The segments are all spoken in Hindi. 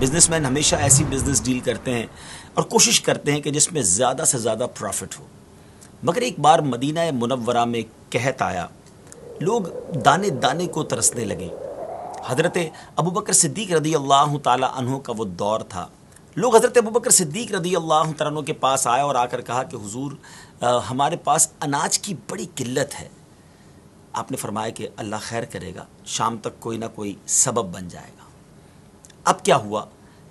बिजनेसमैन हमेशा ऐसी बिजनेस डील करते हैं और कोशिश करते हैं कि जिसमें ज़्यादा से ज़्यादा प्रॉफिट हो मगर एक बार मदीना मुनवरा में कहत आया लोग दाने दाने को तरसने लगे हज़रत अबू बकर सिद्दीक रदी अल्लाह तहों का वो दौर था लोग हज़रत अबू बकर सिद्दीक रदी अल्लाह तनों के पास आए और आकर कहा कि हुजूर आ, हमारे पास अनाज की बड़ी किल्लत है आपने फरमाया कि अल्लाह खैर करेगा शाम तक कोई ना कोई सबब बन जाएगा अब क्या हुआ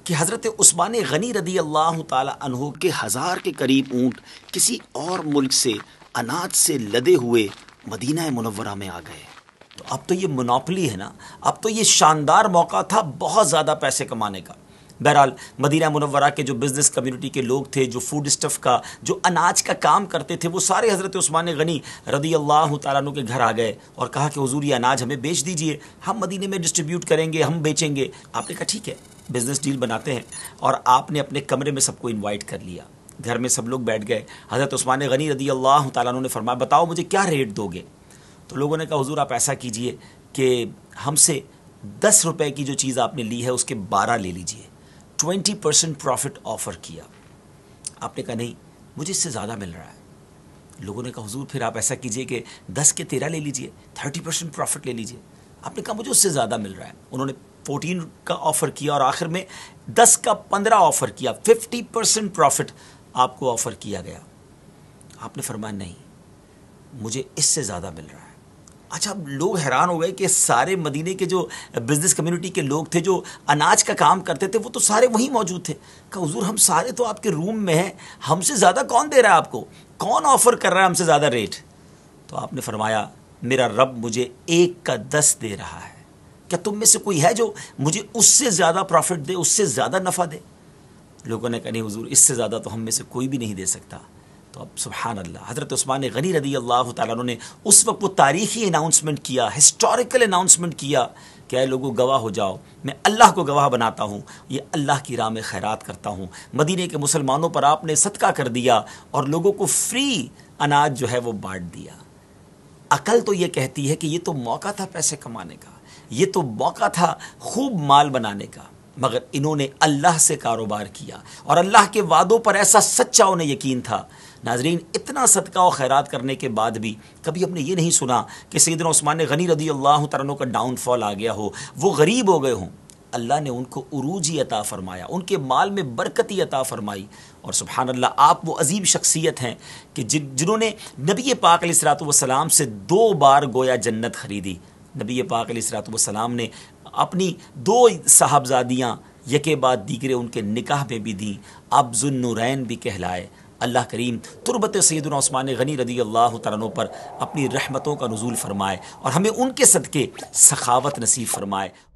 कि हज़रत उस्मान गनी रदी अल्लाह तहों के हज़ार के करीब ऊँट किसी और मुल्क से अनाज से लदे हुए मदीना मनवरा में आ गए तो अब तो ये मनापली है ना अब तो ये शानदार मौका था बहुत ज़्यादा पैसे कमाने का बहरहाल मदीना मुनवरा के जो बिज़नेस कम्युनिटी के लोग थे जो फूड स्टफ़ का जो अनाज का काम करते थे वो सारे हज़रत उस्मान गनी रदी अल्लाह तु के घर आ गए और कहा कि हजूर ये अनाज हमें बेच दीजिए हम मदीने में डिस्ट्रीब्यूट करेंगे हम बेचेंगे आपने कहा ठीक है बिज़नेस डील बनाते हैं और आपने अपने कमरे में सबको इन्वाइट कर लिया घर में सब लोग बैठ गए हज़रत उस्मान गनी रदी अल्लाह तु ने फरमाया बताओ मुझे क्या रेट दोगे तो लोगों ने कहा हजूर आप ऐसा कीजिए कि हमसे दस रुपये की जो चीज़ आपने ली है उसके बारह ले लीजिए ट्वेंटी परसेंट प्रॉफिट ऑफर किया आपने कहा नहीं मुझे इससे ज़्यादा मिल रहा है लोगों ने कहा हुजूर फिर आप ऐसा कीजिए कि दस के तेरह ले लीजिए थर्टी परसेंट प्रॉफिट ले लीजिए आपने कहा मुझे उससे ज़्यादा मिल रहा है उन्होंने फोर्टीन का ऑफ़र किया और आखिर में दस का पंद्रह ऑफ़र किया फिफ्टी परसेंट प्रॉफिट आपको ऑफ़र किया गया आपने फरमाया नहीं मुझे इससे ज़्यादा मिल रहा है अच्छा अब लोग हैरान हो गए कि सारे मदीने के जो बिज़नेस कम्युनिटी के लोग थे जो अनाज का काम करते थे वो तो सारे वहीं मौजूद थे कहा हजूर हम सारे तो आपके रूम में हैं हमसे ज़्यादा कौन दे रहा है आपको कौन ऑफ़र कर रहा है हमसे ज़्यादा रेट तो आपने फरमाया मेरा रब मुझे एक का दस दे रहा है क्या तुम में से कोई है जो मुझे उससे ज़्यादा प्रॉफिट दे उससे ज़्यादा नफ़ा दे लोगों ने कहा नहीं हजूर इससे ज़्यादा तो हम में से कोई भी नहीं दे सकता तो अब सुबहान अल्लाह हज़रत उस्मान गनी रदी अल्लाह तु ने उस वक्त वो तारीखी अनाउंसमेंट किया हिस्टोरिकल अनाउंसमेंट किया कि लोगों गवाह हो जाओ मैं अल्लाह को गवाह बनाता हूँ ये अल्लाह की राह में खैरात करता हूँ मदीने के मुसलमानों पर आपने सदका कर दिया और लोगों को फ्री अनाज जो है वो बांट दिया अकल तो ये कहती है कि ये तो मौका था पैसे कमाने का ये तो मौका था खूब माल बनाने का मगर इन्होंने अल्लाह से कारोबार किया और अल्लाह के वादों पर ऐसा सच्चा उन्हें यकीन था नाजरीन इतना सदका और खैरात करने के बाद भी कभी हमने ये नहीं सुना कि सैदन ओस्मान गनी रदी अल्लाह तरनों का डाउनफॉल आ गया हो वो गरीब हो गए हों अल्लाह ने उनको ही अता फ़रमाया उनके माल में बरकती अता फ़रमाई और सुबहान आप वो अजीब शख्सियत हैं कि जिन जिन्होंने नबी पाक वसलाम से दो बार गोया जन्नत ख़रीदी नबी पाक सलाम ने अपनी दो साहबजादियाँ यके बाद दीगरे उनके निकाह में भी दी अब जुन्नुरैन भी कहलाए अल्लाह करीम तुरबत सैदना ओस्मान गनी रदी अल्लाह तनों पर अपनी रहमतों का नजूल फरमाए और हमें उनके सदक़े सखावत नसीब फरमाए